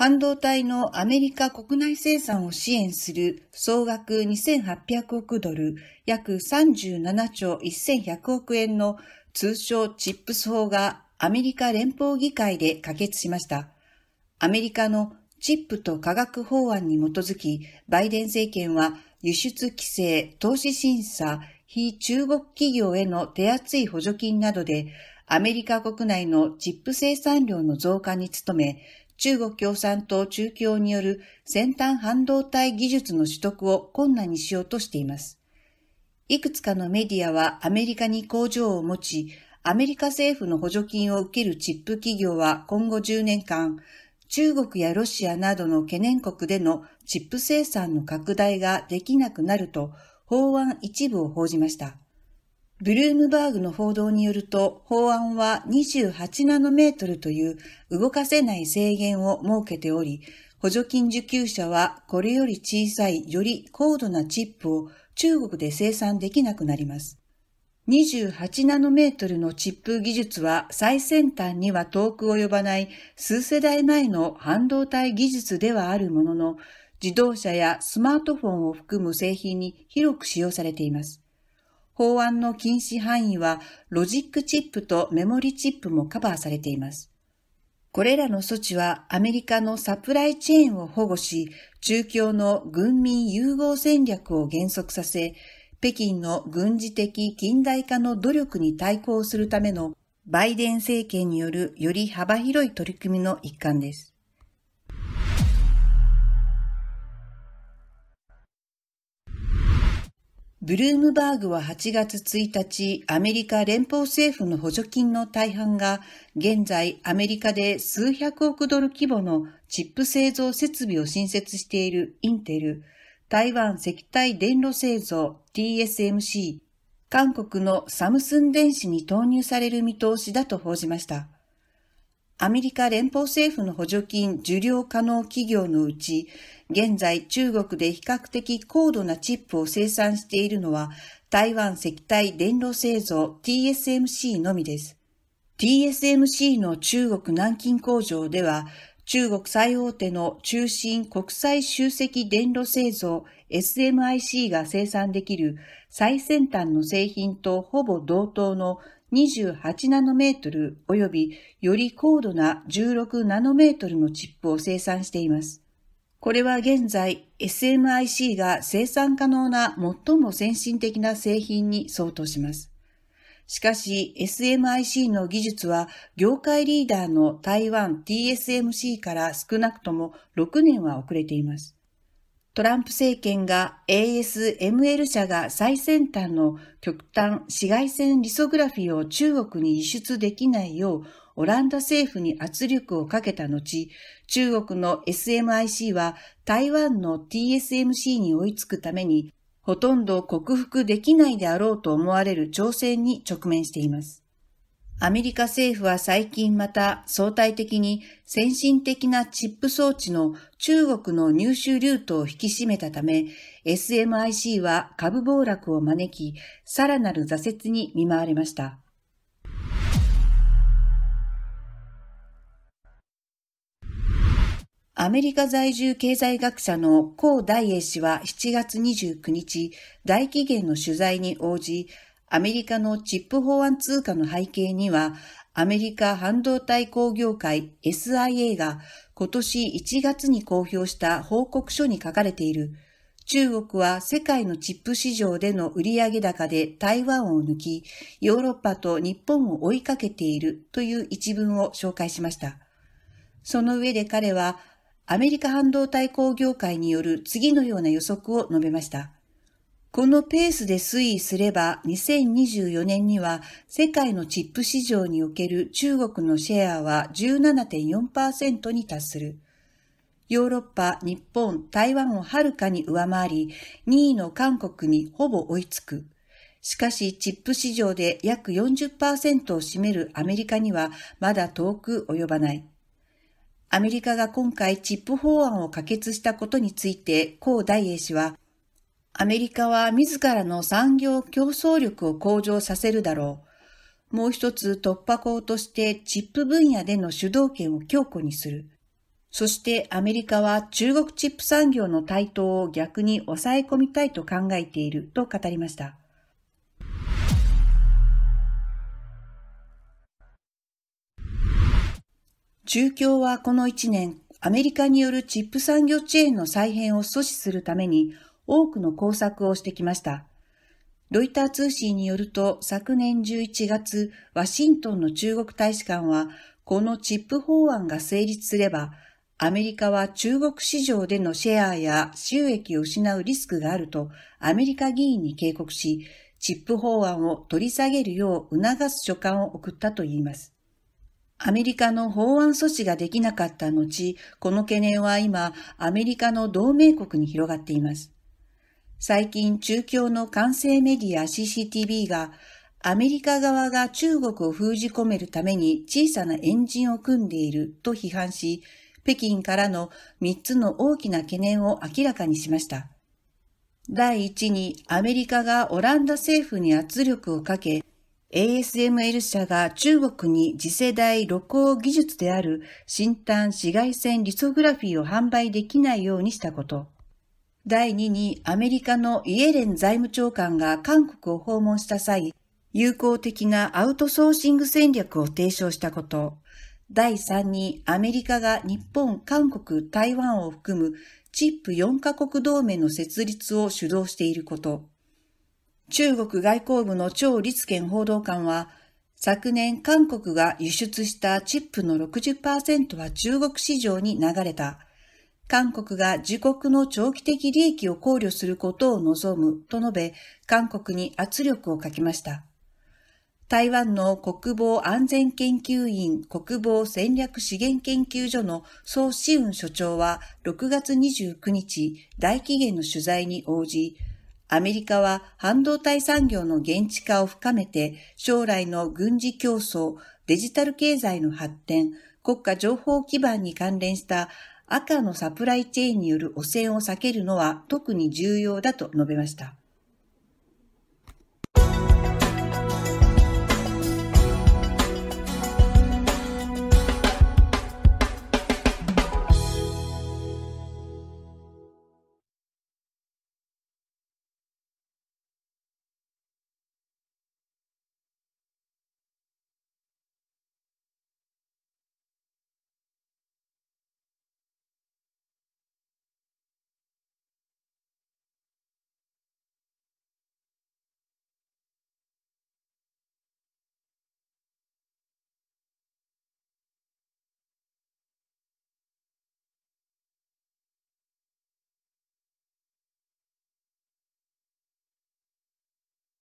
半導体のアメリカ国内生産を支援する総額2800億ドル、約37兆1100億円の通称チップス法がアメリカ連邦議会で可決しました。アメリカのチップと科学法案に基づき、バイデン政権は輸出規制、投資審査、非中国企業への手厚い補助金などで、アメリカ国内のチップ生産量の増加に努め、中国共産党中共による先端半導体技術の取得を困難にしようとしています。いくつかのメディアはアメリカに工場を持ち、アメリカ政府の補助金を受けるチップ企業は今後10年間、中国やロシアなどの懸念国でのチップ生産の拡大ができなくなると法案一部を報じました。ブルームバーグの報道によると、法案は28ナノメートルという動かせない制限を設けており、補助金受給者はこれより小さいより高度なチップを中国で生産できなくなります。28ナノメートルのチップ技術は最先端には遠く及ばない数世代前の半導体技術ではあるものの、自動車やスマートフォンを含む製品に広く使用されています。法案の禁止範囲はロジックチップとメモリチップもカバーされています。これらの措置はアメリカのサプライチェーンを保護し、中共の軍民融合戦略を減速させ、北京の軍事的近代化の努力に対抗するためのバイデン政権によるより幅広い取り組みの一環です。ブルームバーグは8月1日、アメリカ連邦政府の補助金の大半が、現在アメリカで数百億ドル規模のチップ製造設備を新設しているインテル、台湾石体電路製造 TSMC、韓国のサムスン電子に投入される見通しだと報じました。アメリカ連邦政府の補助金受領可能企業のうち、現在中国で比較的高度なチップを生産しているのは、台湾石体電路製造 TSMC のみです。TSMC の中国南京工場では、中国最大手の中心国際集積電路製造 SMIC が生産できる最先端の製品とほぼ同等の28ナノメートル及びより高度な16ナノメートルのチップを生産しています。これは現在 SMIC が生産可能な最も先進的な製品に相当します。しかし SMIC の技術は業界リーダーの台湾 TSMC から少なくとも6年は遅れています。トランプ政権が ASML 社が最先端の極端紫外線リソグラフィーを中国に輸出できないようオランダ政府に圧力をかけた後、中国の SMIC は台湾の TSMC に追いつくためにほとんど克服できないであろうと思われる挑戦に直面しています。アメリカ政府は最近また相対的に先進的なチップ装置の中国の入手ルートを引き締めたため、SMIC は株暴落を招き、さらなる挫折に見舞われました。アメリカ在住経済学者の高大英氏は7月29日、大紀元の取材に応じ、アメリカのチップ法案通貨の背景には、アメリカ半導体工業会 SIA が今年1月に公表した報告書に書かれている中国は世界のチップ市場での売上高で台湾を抜き、ヨーロッパと日本を追いかけているという一文を紹介しました。その上で彼は、アメリカ半導体工業会による次のような予測を述べました。このペースで推移すれば2024年には世界のチップ市場における中国のシェアは17.4%に達する。ヨーロッパ、日本、台湾をはるかに上回り、2位の韓国にほぼ追いつく。しかし、チップ市場で約40%を占めるアメリカにはまだ遠く及ばない。アメリカが今回チップ法案を可決したことについて、高大英氏は、アメリカは自らの産業競争力を向上させるだろう。もう一つ突破口としてチップ分野での主導権を強固にする。そしてアメリカは中国チップ産業の台頭を逆に抑え込みたいと考えていると語りました。中共はこの1年、アメリカによるチップ産業チェーンの再編を阻止するために多くの工作をしてきました。ロイター通信によると昨年11月、ワシントンの中国大使館は、このチップ法案が成立すれば、アメリカは中国市場でのシェアや収益を失うリスクがあるとアメリカ議員に警告し、チップ法案を取り下げるよう促す書簡を送ったといいます。アメリカの法案措置ができなかった後、この懸念は今、アメリカの同盟国に広がっています。最近中共の完成メディア CCTV がアメリカ側が中国を封じ込めるために小さなエンジンを組んでいると批判し、北京からの3つの大きな懸念を明らかにしました。第1にアメリカがオランダ政府に圧力をかけ、ASML 社が中国に次世代露光技術である新端紫外線リソグラフィーを販売できないようにしたこと。第2にアメリカのイエレン財務長官が韓国を訪問した際、友好的なアウトソーシング戦略を提唱したこと。第3にアメリカが日本、韓国、台湾を含むチップ4カ国同盟の設立を主導していること。中国外交部の張立健報道官は、昨年韓国が輸出したチップの60%は中国市場に流れた。韓国が自国の長期的利益を考慮することを望むと述べ、韓国に圧力をかけました。台湾の国防安全研究院国防戦略資源研究所の総志雲所長は6月29日、大期限の取材に応じ、アメリカは半導体産業の現地化を深めて将来の軍事競争、デジタル経済の発展、国家情報基盤に関連した赤のサプライチェーンによる汚染を避けるのは特に重要だと述べました。